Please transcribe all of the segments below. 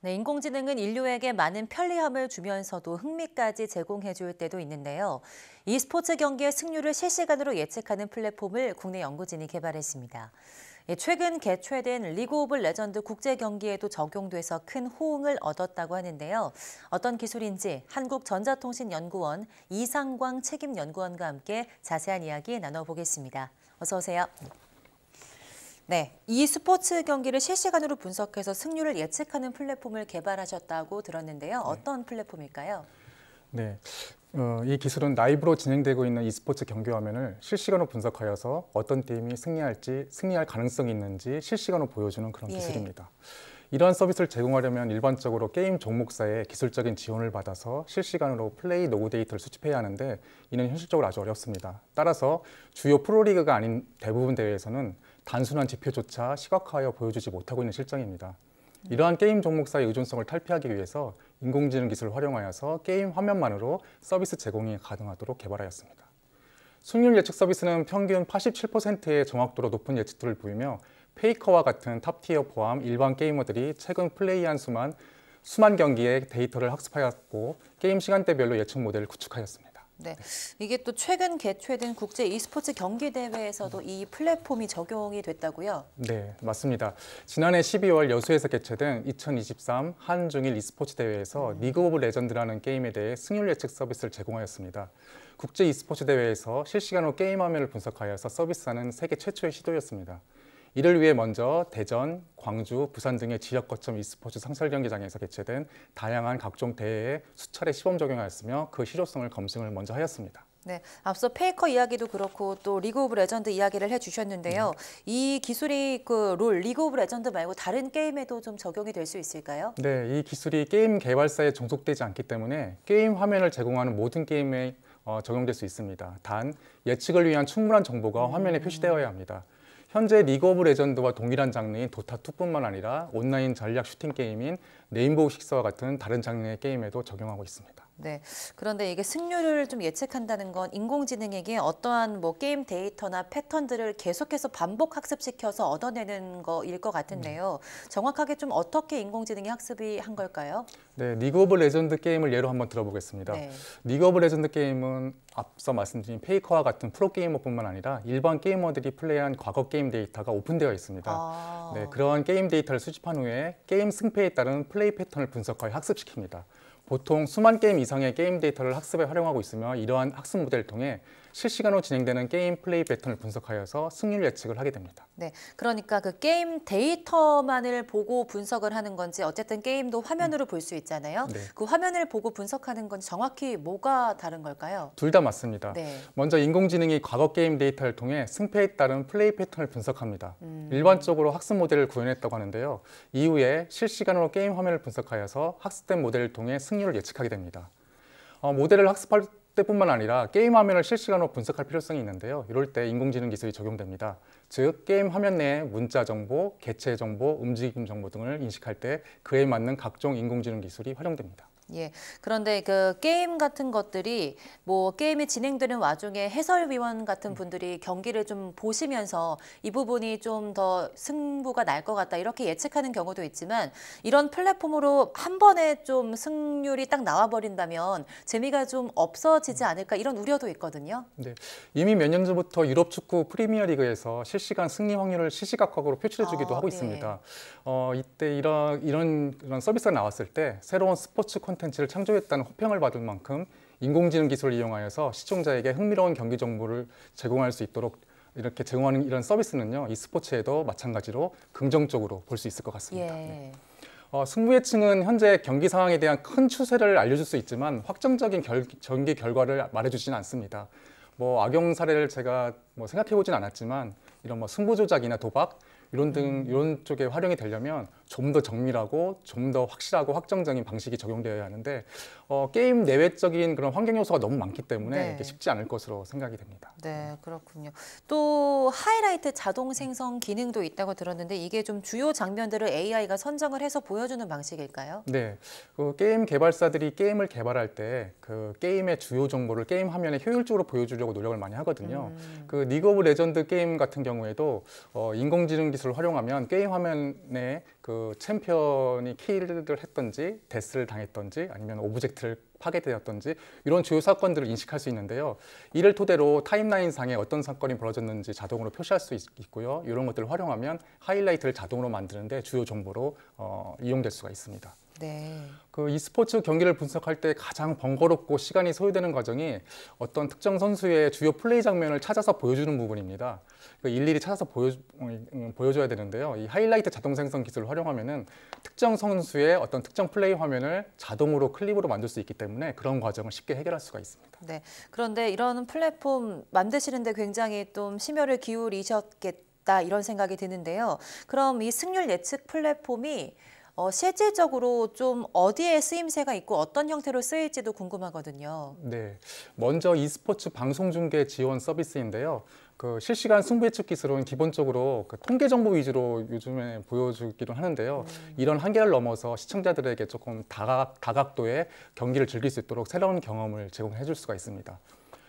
네, 인공지능은 인류에게 많은 편리함을 주면서도 흥미까지 제공해 줄 때도 있는데요. e스포츠 경기의 승률을 실시간으로 예측하는 플랫폼을 국내 연구진이 개발했습니다. 예, 최근 개최된 리그 오브 레전드 국제 경기에도 적용돼서 큰 호응을 얻었다고 하는데요. 어떤 기술인지 한국전자통신연구원 이상광 책임연구원과 함께 자세한 이야기 나눠보겠습니다. 어서 오세요. 네, 이 스포츠 경기를 실시간으로 분석해서 승률을 예측하는 플랫폼을 개발하셨다고 들었는데요. 네. 어떤 네. 플랫폼일까요? 네, 어, 이 기술은 라이브로 진행되고 있는 이스포츠 경기 화면을 실시간으로 분석하여서 어떤 팀이 승리할지, 승리할 가능성이 있는지 실시간으로 보여주는 그런 예. 기술입니다. 예. 이러한 서비스를 제공하려면 일반적으로 게임 종목사의 기술적인 지원을 받아서 실시간으로 플레이 노후 데이터를 수집해야 하는데 이는 현실적으로 아주 어렵습니다. 따라서 주요 프로리그가 아닌 대부분 대회에서는 단순한 지표조차 시각화하여 보여주지 못하고 있는 실정입니다. 이러한 게임 종목 사이 의존성을 탈피하기 위해서 인공지능 기술을 활용하여서 게임 화면만으로 서비스 제공이 가능하도록 개발하였습니다. 승률 예측 서비스는 평균 87%의 정확도로 높은 예측들을 보이며 페이커와 같은 탑티어 포함 일반 게이머들이 최근 플레이한 수만 수만 경기의 데이터를 학습하였고 게임 시간대별로 예측 모델을 구축하였습니다. 네, 이게 또 최근 개최된 국제 e스포츠 경기 대회에서도 이 플랫폼이 적용이 됐다고요? 네, 맞습니다. 지난해 12월 여수에서 개최된 2023 한중일 e스포츠 대회에서 음. 리그 오브 레전드라는 게임에 대해 승률 예측 서비스를 제공하였습니다. 국제 e스포츠 대회에서 실시간으로 게임 화면을 분석하여서 서비스하는 세계 최초의 시도였습니다. 이를 위해 먼저 대전, 광주, 부산 등의 지역 거점 e스포츠 상설 경기장에서 개최된 다양한 각종 대회에 수차례 시범 적용하였으며 그 실효성을 검증을 먼저 하였습니다. 네, 앞서 페이커 이야기도 그렇고 또 리그 오브 레전드 이야기를 해주셨는데요. 네. 이 기술이 그 롤 리그 오브 레전드 말고 다른 게임에도 좀 적용이 될 수 있을까요? 네, 이 기술이 게임 개발사에 종속되지 않기 때문에 게임 화면을 제공하는 모든 게임에 어, 적용될 수 있습니다. 단 예측을 위한 충분한 정보가 화면에 음. 표시되어야 합니다. 현재 리그 오브 레전드와 동일한 장르인 도타2뿐만 아니라 온라인 전략 슈팅 게임인 레인보우 식스와 같은 다른 장르의 게임에도 적용하고 있습니다. 네. 그런데 이게 승률을 좀 예측한다는 건 인공지능에게 어떠한 뭐 게임 데이터나 패턴들을 계속해서 반복 학습시켜서 얻어내는 거일 것 같은데요. 음. 정확하게 좀 어떻게 인공지능이 학습이 한 걸까요? 네, 리그 오브 레전드 게임을 예로 한번 들어보겠습니다. 네. 리그 오브 레전드 게임은 앞서 말씀드린 페이커와 같은 프로 게이머뿐만 아니라 일반 게이머들이 플레이한 과거 게임 데이터가 오픈되어 있습니다. 아. 네, 그러한 게임 데이터를 수집한 후에 게임 승패에 따른 플레이 패턴을 분석하여 학습시킵니다. 보통 수만 게임 이상의 게임 데이터를 학습에 활용하고 있으며 이러한 학습 모델을 통해 실시간으로 진행되는 게임 플레이 패턴을 분석하여서 승률 예측을 하게 됩니다. 네, 그러니까 그 게임 데이터만을 보고 분석을 하는 건지 어쨌든 게임도 화면으로 볼 수 있잖아요. 네. 그 화면을 보고 분석하는 건 정확히 뭐가 다른 걸까요? 둘 다 맞습니다. 네. 먼저 인공지능이 과거 게임 데이터를 통해 승패에 따른 플레이 패턴을 분석합니다. 음. 일반적으로 학습 모델을 구현했다고 하는데요. 이후에 실시간으로 게임 화면을 분석하여서 학습된 모델을 통해 승률을 예측하게 됩니다. 어, 모델을 학습할 때뿐만 아니라 게임 화면을 실시간으로 분석할 필요성이 있는데요. 이럴 때 인공지능 기술이 적용됩니다. 즉 게임 화면 내 문자 정보, 개체 정보, 움직임 정보 등을 인식할 때 그에 맞는 각종 인공지능 기술이 활용됩니다. 예. 그런데 그 게임 같은 것들이 뭐 게임이 진행되는 와중에 해설위원 같은 음. 분들이 경기를 좀 보시면서 이 부분이 좀 더 승부가 날 것 같다 이렇게 예측하는 경우도 있지만 이런 플랫폼으로 한 번에 좀 승률이 딱 나와버린다면 재미가 좀 없어지지 음. 않을까 이런 우려도 있거든요. 네. 이미 몇 년 전부터 유럽 축구 프리미어리그에서 실 실시간 승리 확률을 실시각각으로 표출해주기도 아, 하고 네. 있습니다. 어, 이때 이런, 이런, 이런 서비스가 나왔을 때 새로운 스포츠 콘텐츠를 창조했다는 호평을 받을 만큼 인공지능 기술을 이용하여서 시청자에게 흥미로운 경기 정보를 제공할 수 있도록 이렇게 제공하는 이런 서비스는요, 이 스포츠에도 마찬가지로 긍정적으로 볼 수 있을 것 같습니다. 예. 네. 어, 승부예측은 현재 경기 상황에 대한 큰 추세를 알려줄 수 있지만 확정적인 결, 경기 결과를 말해주지는 않습니다. 뭐 악용 사례를 제가 뭐 생각해보진 않았지만 이런 뭐 승부조작이나 도박 이런 등 음. 이런 쪽에 활용이 되려면 좀 더 정밀하고 좀 더 확실하고 확정적인 방식이 적용되어야 하는데 어, 게임 내외적인 그런 환경 요소가 너무 많기 때문에 네. 쉽지 않을 것으로 생각이 됩니다. 네, 그렇군요. 또 하이라이트 자동 생성 기능도 있다고 들었는데 이게 좀 주요 장면들을 AI가 선정을 해서 보여주는 방식일까요? 네, 그 게임 개발사들이 게임을 개발할 때 그 게임의 주요 정보를 게임 화면에 효율적으로 보여주려고 노력을 많이 하거든요. 음. 그 리그 오브 레전드 게임 같은 경우에도 어, 인공지능 기 기술을 활용하면 게임 화면에 그 챔피언이 킬을 했던지 데스를 당했던지 아니면 오브젝트를 파괴되었던지 이런 주요 사건들을 인식할 수 있는데요. 이를 토대로 타임라인 상에 어떤 사건이 벌어졌는지 자동으로 표시할 수 있, 고요 이런 것들을 활용하면 하이라이트를 자동으로 만드는데 주요 정보로 어, 이용될 수가 있습니다. 네. 그 e스포츠 경기를 분석할 때 가장 번거롭고 시간이 소요되는 과정이 어떤 특정 선수의 주요 플레이 장면을 찾아서 보여주는 부분입니다. 그 일일이 찾아서 보여, 음, 보여줘야 되는데요. 이 하이라이트 자동 생성 기술을 활용하면은 특정 선수의 어떤 특정 플레이 화면을 자동으로 클립으로 만들 수 있기 때문에 그런 과정을 쉽게 해결할 수가 있습니다. 네. 그런데 이런 플랫폼 만드시는데 굉장히 좀 심혈을 기울이셨겠다 이런 생각이 드는데요. 그럼 이 승률 예측 플랫폼이 어, 실질적으로 좀 어디에 쓰임새가 있고 어떤 형태로 쓰일지도 궁금하거든요. 네, 먼저 e스포츠 방송 중계 지원 서비스인데요. 그 실시간 승부 예측 기술은 기본적으로 그 통계 정보 위주로 요즘에 보여주기도 하는데요. 음. 이런 한계를 넘어서 시청자들에게 조금 다각, 다각도의 경기를 즐길 수 있도록 새로운 경험을 제공해 줄 수가 있습니다.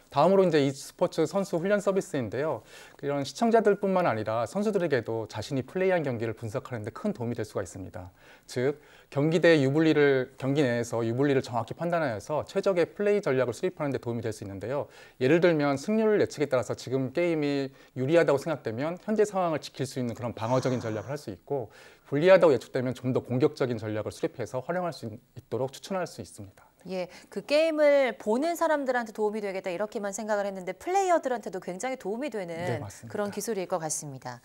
다음으로 이제 e스포츠 선수 훈련 서비스인데요. 이런 시청자들뿐만 아니라 선수들에게도 자신이 플레이한 경기를 분석하는 데 큰 도움이 될 수가 있습니다. 즉 경기 대 유불리를 경기 내에서 유불리를 정확히 판단하여서 최적의 플레이 전략을 수립하는 데 도움이 될 수 있는데요. 예를 들면 승률 예측에 따라서 지금 게임이 유리하다고 생각되면 현재 상황을 지킬 수 있는 그런 방어적인 전략을 할 수 있고 불리하다고 예측되면 좀 더 공격적인 전략을 수립해서 활용할 수 있도록 추천할 수 있습니다. 예, 그 게임을 보는 사람들한테 도움이 되겠다 이렇게만 생각을 했는데 플레이어들한테도 굉장히 도움이 되는 네, 그런 기술일 것 같습니다.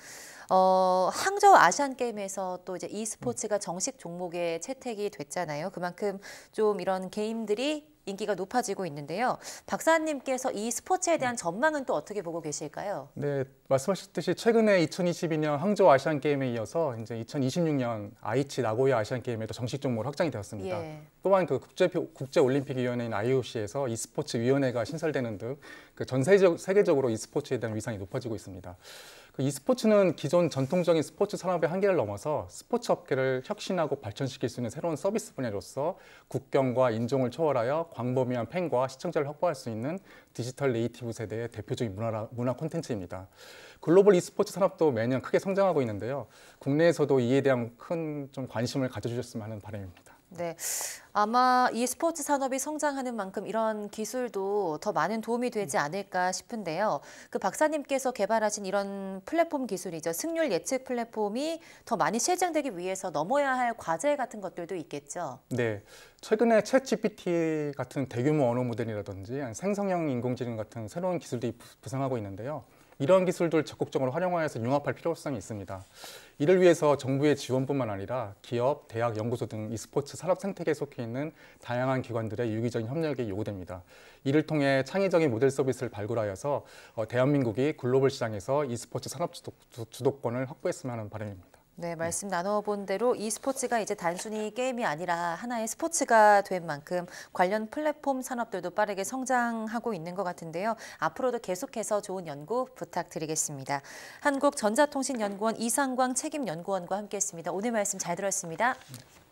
어, 항저우 아시안 게임에서 또 이제 e스포츠가 정식 종목에 채택이 됐잖아요. 그만큼 좀 이런 게임들이 인기가 높아지고 있는데요. 박사님께서 이 스포츠에 대한 전망은 또 어떻게 보고 계실까요? 네, 말씀하셨듯이 최근에 2022년 항저우 아시안 게임에 이어서 이제 2026년 아이치 나고야 아시안 게임에도 정식 종목으로 확장이 되었습니다. 예. 또한 그 국제 국제 올림픽 위원회인 IOC에서 e스포츠 위원회가 신설되는 등 그전 세계적으로 e스포츠에 대한 위상이 높아지고 있습니다. 그 e스포츠는 기존 전통적인 스포츠 산업의 한계를 넘어서 스포츠 업계를 혁신하고 발전시킬 수 있는 새로운 서비스 분야로서 국경과 인종을 초월하여 광범위한 팬과 시청자를 확보할 수 있는 디지털 네이티브 세대의 대표적인 문화, 문화 콘텐츠입니다. 글로벌 e스포츠 산업도 매년 크게 성장하고 있는데요. 국내에서도 이에 대한 큰 좀 관심을 가져주셨으면 하는 바람입니다. 네. 아마 이 스포츠 산업이 성장하는 만큼 이런 기술도 더 많은 도움이 되지 않을까 싶은데요. 그 박사님께서 개발하신 이런 플랫폼 기술이죠. 승률 예측 플랫폼이 더 많이 실장되기 위해서 넘어야 할 과제 같은 것들도 있겠죠. 네. 최근에 챗 GPT 같은 대규모 언어 모델이라든지 생성형 인공지능 같은 새로운 기술들이 부상하고 있는데요. 이런 기술들 적극적으로 활용하여서 융합할 필요성이 있습니다. 이를 위해서 정부의 지원뿐만 아니라 기업, 대학, 연구소 등 e스포츠 산업 생태계에 속해 있는 다양한 기관들의 유기적인 협력이 요구됩니다. 이를 통해 창의적인 모델 서비스를 발굴하여서 어, 대한민국이 글로벌 시장에서 e스포츠 산업 주도권을 확보했으면 하는 바람입니다. 네, 네, 말씀 나눠본 대로 e스포츠가 이제 단순히 게임이 아니라 하나의 스포츠가 된 만큼 관련 플랫폼 산업들도 빠르게 성장하고 있는 것 같은데요. 앞으로도 계속해서 좋은 연구 부탁드리겠습니다. 한국전자통신연구원 이상광 책임연구원과 함께했습니다. 오늘 말씀 잘 들었습니다. 네.